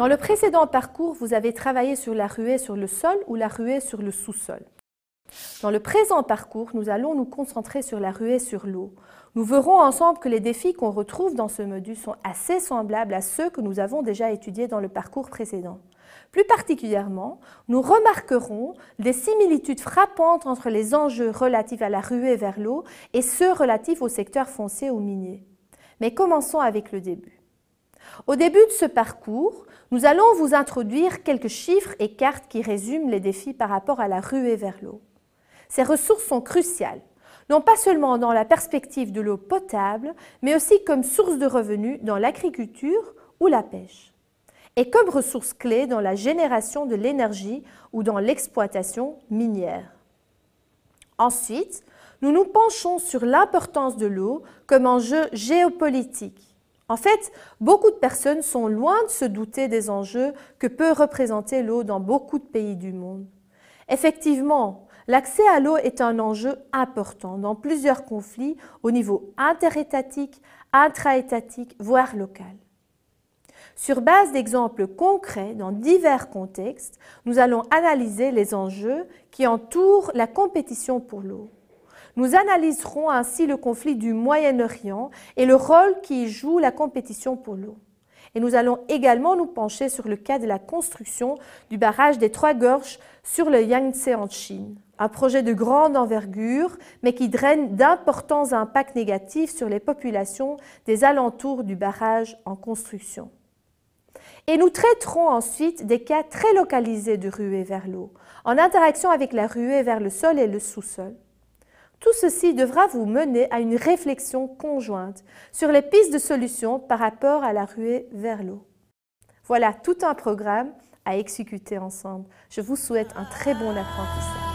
Dans le précédent parcours, vous avez travaillé sur la ruée sur le sol ou la ruée sur le sous-sol. Dans le présent parcours, nous allons nous concentrer sur la ruée sur l'eau. Nous verrons ensemble que les défis qu'on retrouve dans ce module sont assez semblables à ceux que nous avons déjà étudiés dans le parcours précédent. Plus particulièrement, nous remarquerons des similitudes frappantes entre les enjeux relatifs à la ruée vers l'eau et ceux relatifs au secteur foncier ou minier. Mais commençons avec le début. Au début de ce parcours, nous allons vous introduire quelques chiffres et cartes qui résument les défis par rapport à la ruée vers l'eau. Ces ressources sont cruciales, non pas seulement dans la perspective de l'eau potable, mais aussi comme source de revenus dans l'agriculture ou la pêche, et comme ressource clé dans la génération de l'énergie ou dans l'exploitation minière. Ensuite, nous nous penchons sur l'importance de l'eau comme enjeu géopolitique en fait, beaucoup de personnes sont loin de se douter des enjeux que peut représenter l'eau dans beaucoup de pays du monde. Effectivement, l'accès à l'eau est un enjeu important dans plusieurs conflits au niveau interétatique, intraétatique, voire local. Sur base d'exemples concrets dans divers contextes, nous allons analyser les enjeux qui entourent la compétition pour l'eau. Nous analyserons ainsi le conflit du Moyen-Orient et le rôle qui joue la compétition pour l'eau. Et nous allons également nous pencher sur le cas de la construction du barrage des Trois Gorges sur le Yangtze en Chine. Un projet de grande envergure, mais qui draine d'importants impacts négatifs sur les populations des alentours du barrage en construction. Et nous traiterons ensuite des cas très localisés de ruée vers l'eau, en interaction avec la ruée vers le sol et le sous-sol. Tout ceci devra vous mener à une réflexion conjointe sur les pistes de solutions par rapport à la ruée vers l'eau. Voilà tout un programme à exécuter ensemble. Je vous souhaite un très bon apprentissage.